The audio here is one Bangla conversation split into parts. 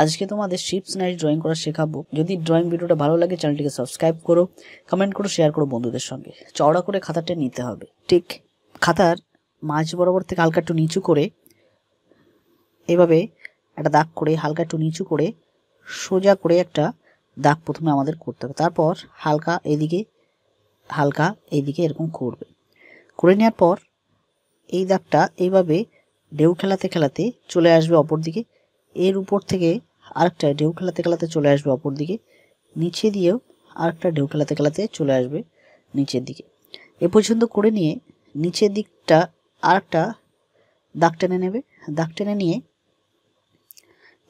আজকে তোমাদের শিপ সিনারি ড্রয়িং করা শেখাবো যদি ড্রয়িং ভিডিওটা ভালো লাগে চ্যানেলটিকে সাবস্ক্রাইব করো কমেন্ট করো শেয়ার করো বন্ধুদের সঙ্গে চওড়া করে খাতাটা নিতে হবে ঠিক খাতার মাঝ বরাবর থেকে হালকা একটু নিচু করে এভাবে একটা দাগ করে হালকা একটু নিচু করে সোজা করে একটা দাগ প্রথমে আমাদের করতে হবে তারপর হালকা এদিকে হালকা এইদিকে এরকম করবে করে নেওয়ার পর এই দাগটা এইভাবে ঢেউ খেলাতে খেলাতে চলে আসবে অপর দিকে এর উপর থেকে আরেকটা ঢেউ খেলাতে খেলাতে চলে আসবে অপর দিকে নিচে দিয়েও আরেকটা ঢেউ খেলাতে খেলাতে চলে আসবে নিচের দিকে এ পর্যন্ত করে নিয়ে নিচের দিকটা আরেকটা দাগ টেনে নেবে দাগ টেনে নিয়ে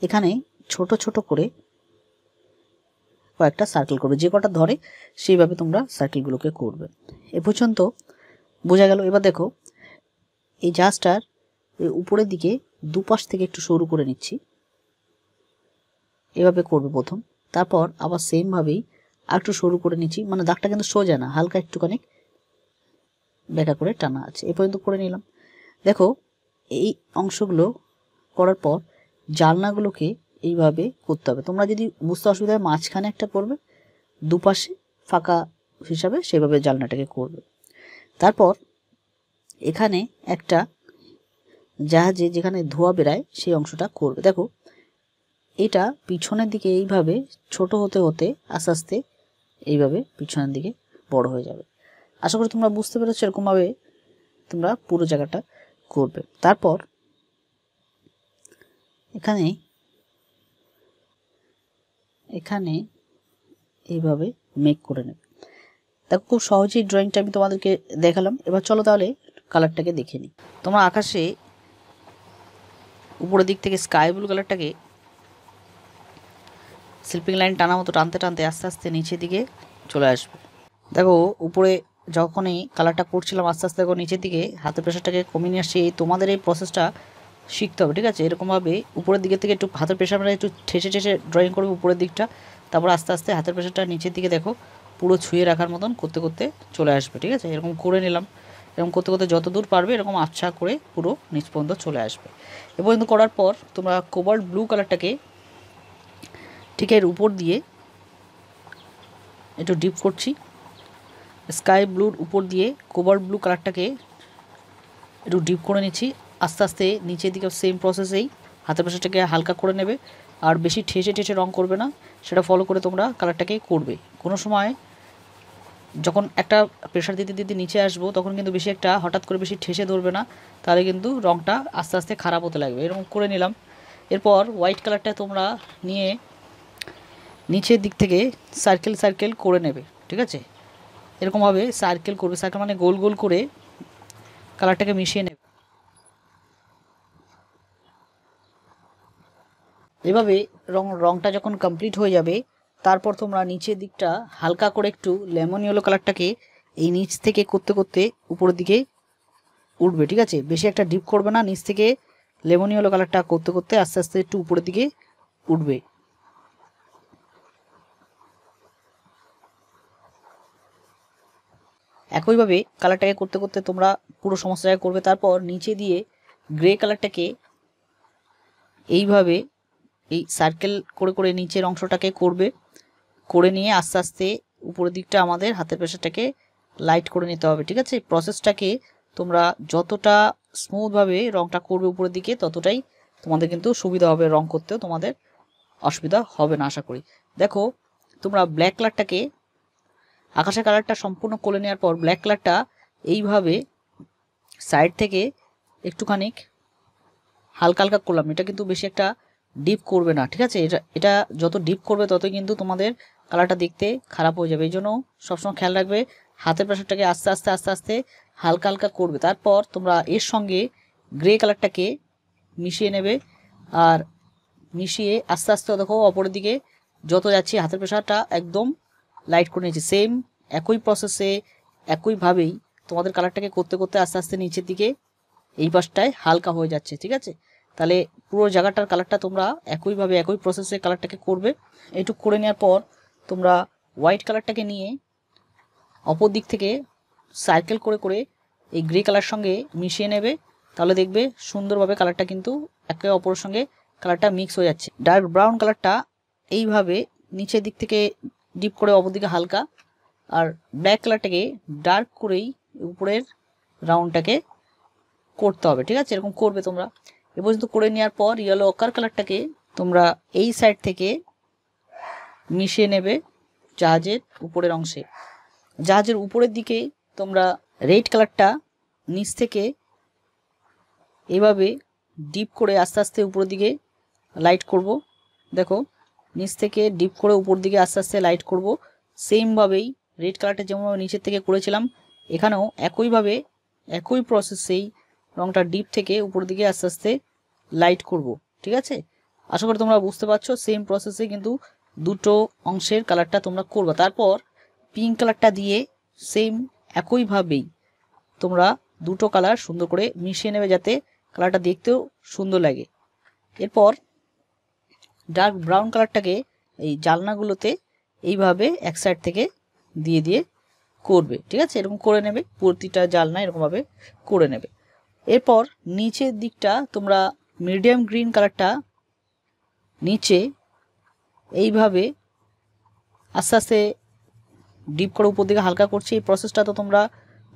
এখানে ছোট ছোট করে কয়েকটা সার্কেল করবে যে কটা ধরে সেইভাবে তোমরা সার্কেলগুলোকে করবে এ পর্যন্ত বোঝা গেল এবার দেখো এই জাহাজটার উপরের দিকে দুপাশ থেকে একটু সরু করে নিচ্ছি এভাবে করবে প্রথম তারপর আবার সেমভাবেই আর একটু সরু করে নিচ্ছি মানে দাগটা কিন্তু সোজা না হালকা একটুখানি বেঁকা করে টানা আছে এ পর্যন্ত করে নিলাম দেখো এই অংশগুলো করার পর জালনাগুলোকে এইভাবে করতে হবে তোমরা যদি বুঝতে অসুবিধা হয় মাঝখানে একটা করবে দুপাশে ফাঁকা হিসাবে সেভাবে জালনাটাকে করবে তারপর এখানে একটা জাহাজে যেখানে ধোয়া বেড়ায় সেই অংশটা করবে দেখো এটা পিছনের দিকে এইভাবে ছোট হতে হতে আস্তে আস্তে এইভাবে পিছনের দিকে বড় হয়ে যাবে আশা করি তোমরা বুঝতে পেরেছো এরকমভাবে তোমরা পুরো জায়গাটা করবে তারপর এখানে এখানে এইভাবে মেক করে নেবে দেখো খুব সহজেই ড্রয়িংটা আমি তোমাদেরকে দেখালাম এবার চলো তাহলে কালারটাকে দেখে নিই তোমরা আকাশে উপরের দিক থেকে স্কাই ব্লু কালারটাকে স্লিপিং লাইন টানা মতো টানতে টানতে আস্তে আস্তে নিচের দিকে চলে আসবে দেখো উপরে যখনই কালারটা করছিলাম আস্তে আস্তে দেখো নিচের দিকে হাতের প্রেশারটাকে কমিয়ে নিয়ে আসছি এই তোমাদের এই প্রসেসটা শিখতে হবে ঠিক আছে এরকমভাবে উপরের দিকে থেকে একটু হাতের প্রেশারটা একটু ঠেসে ঠেসে ড্রয়িং করবে উপরের দিকটা তারপর আস্তে আস্তে হাতের প্রেশারটা নিচের দিকে দেখো পুরো ছুঁয়ে রাখার মতন করতে করতে চলে আসবে ঠিক আছে এরকম করে নিলাম এরকম করতে করতে যত দূর পারবে এরকম আচ্ছা করে পুরো নিচ পর্যন্ত চলে আসবে এ পর্যন্ত করার পর তোমরা কোবাল্ট ব্লু কালারটাকে ঠিক এর উপর দিয়ে একটু ডিপ করছি স্কাই ব্লুর উপর দিয়ে কোবার ব্লু কালারটাকে একটু ডিপ করে নিচ্ছি আস্তে আস্তে নিচের দিকে সেম প্রসেসেই হাতের পাশেটাকে হালকা করে নেবে আর বেশি ঠেসে ঠেসে রং করবে না সেটা ফলো করে তোমরা কালারটাকে করবে কোনো সময় যখন একটা প্রেশার দিতে দিতে নিচে আসবো তখন কিন্তু বেশি একটা হঠাৎ করে বেশি ঠেসে ধরবে না তাহলে কিন্তু রংটা আস্তে আস্তে খারাপ হতে লাগবে এরকম করে নিলাম এরপর হোয়াইট কালারটা তোমরা নিয়ে নিচের দিক থেকে সার্কেল সার্কেল করে নেবে ঠিক আছে এরকমভাবে সার্কেল করবে সার্কেল মানে গোল গোল করে কালারটাকে মিশিয়ে নেবে এভাবে রং রংটা যখন কমপ্লিট হয়ে যাবে তারপর তোমরা নিচের দিকটা হালকা করে একটু লেমন ইয়েলো কালারটাকে এই নিচ থেকে করতে করতে উপরের দিকে উঠবে ঠিক আছে বেশি একটা ডিপ করবে না নিচ থেকে লেমন ইয়েলো কালারটা করতে করতে আস্তে আস্তে একটু উপরের দিকে উঠবে একইভাবে কালারটাকে করতে করতে তোমরা পুরো জায়গায় করবে তারপর নিচে দিয়ে গ্রে কালারটাকে এইভাবে এই সার্কেল করে করে নিচের অংশটাকে করবে করে নিয়ে আস্তে আস্তে উপরের দিকটা আমাদের হাতের পেশাটাকে লাইট করে নিতে হবে ঠিক আছে প্রসেসটাকে তোমরা যতটা স্মুথভাবে রংটা করবে উপরের দিকে ততটাই তোমাদের কিন্তু সুবিধা হবে রং করতেও তোমাদের অসুবিধা হবে না আশা করি দেখো তোমরা ব্ল্যাক কালারটাকে আকাশের কালারটা সম্পূর্ণ করে নেওয়ার পর ব্ল্যাক কালারটা এইভাবে সাইড থেকে একটুখানিক হালকা হালকা করলাম এটা কিন্তু বেশি একটা ডিপ করবে না ঠিক আছে এটা এটা যত ডিপ করবে তত কিন্তু তোমাদের কালারটা দেখতে খারাপ হয়ে যাবে এই জন্য সবসময় খেয়াল রাখবে হাতের প্রেশারটাকে আস্তে আস্তে আস্তে আস্তে হালকা হালকা করবে তারপর তোমরা এর সঙ্গে গ্রে কালারটাকে মিশিয়ে নেবে আর মিশিয়ে আস্তে আস্তে দেখো অপরের দিকে যত যাচ্ছি হাতের প্রেশারটা একদম লাইট করে নিয়েছি সেম একই প্রসেসে একইভাবেই তোমাদের কালারটাকে করতে করতে আস্তে আস্তে নিচের দিকে এই পাশটায় হালকা হয়ে যাচ্ছে ঠিক আছে তাহলে পুরো জায়গাটার কালারটা তোমরা একইভাবে একই প্রসেসে কালারটাকে করবে এটুক করে নেওয়ার পর তোমরা হোয়াইট কালারটাকে নিয়ে অপর দিক থেকে সার্কেল করে করে এই গ্রে কালার সঙ্গে মিশিয়ে নেবে তাহলে দেখবে সুন্দরভাবে কালারটা কিন্তু একে অপরের সঙ্গে কালারটা মিক্স হয়ে যাচ্ছে ডার্ক ব্রাউন কালারটা এইভাবে নিচের দিক থেকে ডিপ করে অপর দিকে হালকা আর ব্ল্যাক কালারটাকে ডার্ক করেই উপরের রাউন্ডটাকে করতে হবে ঠিক আছে এরকম করবে তোমরা এ পর্যন্ত করে নেওয়ার পর ইয়েলো অকার কালারটাকে তোমরা এই সাইড থেকে মিশিয়ে নেবে জাহাজের উপরের অংশে জাহাজের উপরের দিকে তোমরা রেড কালারটা নিচ থেকে এভাবে ডিপ করে আস্তে আস্তে উপরের দিকে লাইট করব দেখো নিচ থেকে ডিপ করে উপর দিকে আস্তে আস্তে লাইট করবো সেমভাবেই রেড কালারটা যেমনভাবে নিচের থেকে করেছিলাম এখানেও একইভাবে একই প্রসেসেই রংটা ডিপ থেকে উপর দিকে আস্তে আস্তে লাইট করব ঠিক আছে আশা করি তোমরা বুঝতে পারছো সেম প্রসেসে কিন্তু দুটো অংশের কালারটা তোমরা করবা তারপর পিঙ্ক কালারটা দিয়ে সেম একইভাবেই তোমরা দুটো কালার সুন্দর করে মিশিয়ে নেবে যাতে কালারটা দেখতেও সুন্দর লাগে এরপর ডার্ক ব্রাউন কালারটাকে এই জালনাগুলোতে এইভাবে এক সাইড থেকে দিয়ে দিয়ে করবে ঠিক আছে এরকম করে নেবে প্রতিটা জালনা এরকমভাবে করে নেবে এরপর নিচের দিকটা তোমরা মিডিয়াম গ্রিন কালারটা নিচে এইভাবে আস্তে আস্তে ডিপ করে উপর দিকে হালকা করছি এই প্রসেসটা তো তোমরা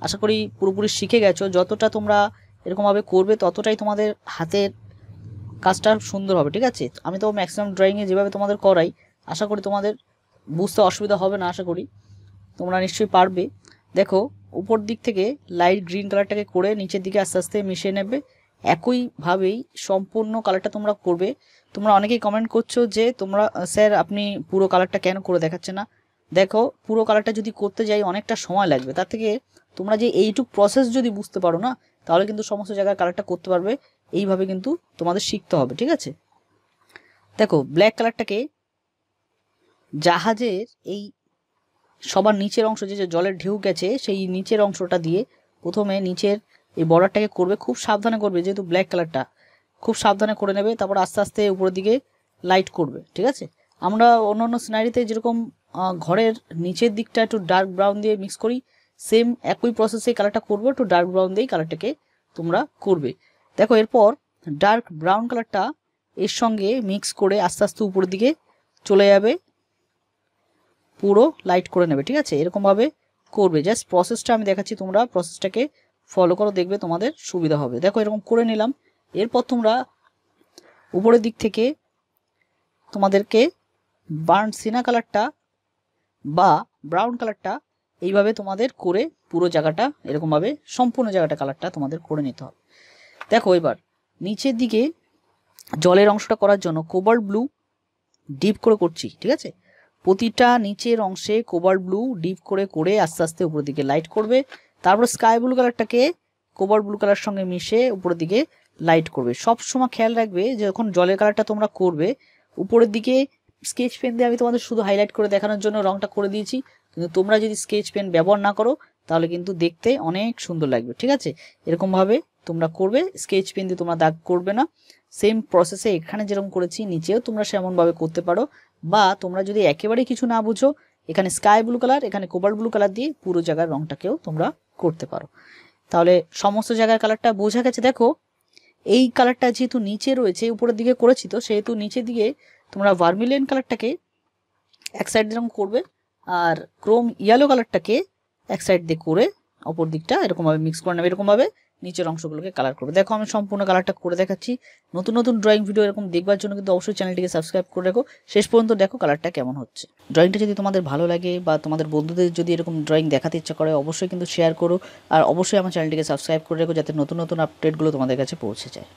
আশা করি পুরোপুরি শিখে গেছো যতটা তোমরা এরকমভাবে করবে ততটাই তোমাদের হাতের কাজটা সুন্দর হবে ঠিক আছে আমি তো ম্যাক্সিমাম ড্রয়িংয়ে যেভাবে তোমাদের করাই আশা করি তোমাদের বুঝতে অসুবিধা হবে না আশা করি তোমরা নিশ্চয়ই পারবে দেখো উপর দিক থেকে লাইট গ্রিন কালারটাকে করে নিচের দিকে আস্তে আস্তে মিশিয়ে নেবে একইভাবেই সম্পূর্ণ কালারটা তোমরা করবে তোমরা অনেকেই কমেন্ট করছো যে তোমরা স্যার আপনি পুরো কালারটা কেন করে দেখাচ্ছে না দেখো পুরো কালারটা যদি করতে যাই অনেকটা সময় লাগবে তার থেকে তোমরা যে এইটুক প্রসেস যদি বুঝতে পারো না তাহলে কিন্তু সমস্ত জায়গায় কালারটা করতে পারবে এইভাবে কিন্তু তোমাদের শিখতে হবে ঠিক আছে দেখো ব্ল্যাক কালারটাকে জাহাজের এই সবার নিচের অংশ যে জলের ঢেউ গেছে সেই নিচের অংশটা দিয়ে প্রথমে নিচের এই বর্ডারটাকে করবে খুব সাবধানে করবে যেহেতু ব্ল্যাক কালারটা খুব সাবধানে করে নেবে তারপর আস্তে আস্তে উপরের দিকে লাইট করবে ঠিক আছে আমরা অন্য অন্য সিনারিতে যেরকম ঘরের নিচের দিকটা একটু ডার্ক ব্রাউন দিয়ে মিক্স করি সেম একই প্রসেসে কালারটা করবো একটু ডার্ক ব্রাউন দিয়েই কালারটাকে তোমরা করবে দেখো এরপর ডার্ক ব্রাউন কালারটা এর সঙ্গে মিক্স করে আস্তে আস্তে উপরের দিকে চলে যাবে পুরো লাইট করে নেবে ঠিক আছে এরকমভাবে করবে জাস্ট প্রসেসটা আমি দেখাচ্ছি তোমরা প্রসেসটাকে ফলো করো দেখবে তোমাদের সুবিধা হবে দেখো এরকম করে নিলাম এরপর তোমরা উপরের দিক থেকে তোমাদেরকে বার্ন সিনা কালারটা বা ব্রাউন কালারটা এইভাবে তোমাদের করে পুরো জায়গাটা এরকমভাবে সম্পূর্ণ জায়গাটা কালারটা তোমাদের করে নিতে হবে দেখো এবার নিচের দিকে জলের অংশটা করার জন্য কোবাল্ট ব্লু ডিপ করে করছি ঠিক আছে প্রতিটা নিচের অংশে কোবার ব্লু ডিপ করে করে আস্তে আস্তে উপরের দিকে লাইট করবে তারপর স্কাই ব্লু কালারটাকে কোবার ব্লু কালার সঙ্গে মিশে উপরের দিকে লাইট করবে সব সময় খেয়াল রাখবে যে যখন জলের কালারটা তোমরা করবে উপরের দিকে স্কেচ পেন দিয়ে আমি তোমাদের শুধু হাইলাইট করে দেখানোর জন্য রংটা করে দিয়েছি কিন্তু তোমরা যদি স্কেচ পেন ব্যবহার না করো তাহলে কিন্তু দেখতে অনেক সুন্দর লাগবে ঠিক আছে এরকমভাবে তোমরা করবে স্কেচ পেন দিয়ে তোমরা দাগ করবে না সেম প্রসেসে এখানে যেরকম করেছি নিচেও তোমরা সেমনভাবে করতে পারো বা তোমরা যদি একেবারে কিছু না বুঝো এখানে স্কাই ব্লু কালার এখানে কোবাল্ট ব্লু কালার দিয়ে পুরো জায়গার রংটাকেও তোমরা করতে পারো তাহলে সমস্ত জায়গার কালারটা বোঝা গেছে দেখো এই কালারটা যেহেতু নিচে রয়েছে উপরের দিকে করেছি তো সেহেতু নিচে দিয়ে তোমরা ভার্মিলিয়ান কালারটাকে এক সাইড রং করবে আর ক্রোম ইয়েলো কালারটাকে এক সাইড দিয়ে করে অপর দিকটা এরকমভাবে মিক্স করে নেবে এরকমভাবে নিচের অংশগুলোকে কালার করবে দেখো আমি সম্পূর্ণ কালারটা করে দেখাচ্ছি নতুন নতুন ড্রয়িং ভিডিও এরকম দেখবার জন্য কিন্তু অবশ্যই চ্যানেলটিকে সাবস্ক্রাইব করে রাখো শেষ পর্যন্ত দেখো কালারটা কেমন হচ্ছে ড্রয়িংটা যদি তোমাদের ভালো লাগে বা তোমাদের বন্ধুদের যদি এরকম ড্রয়িং দেখাতে ইচ্ছা করে অবশ্যই কিন্তু শেয়ার করো আর অবশ্যই আমার চ্যানেলটিকে সাবস্ক্রাইব করে রাখো যাতে নতুন নতুন আপডেটগুলো তোমাদের কাছে পৌঁছে যায়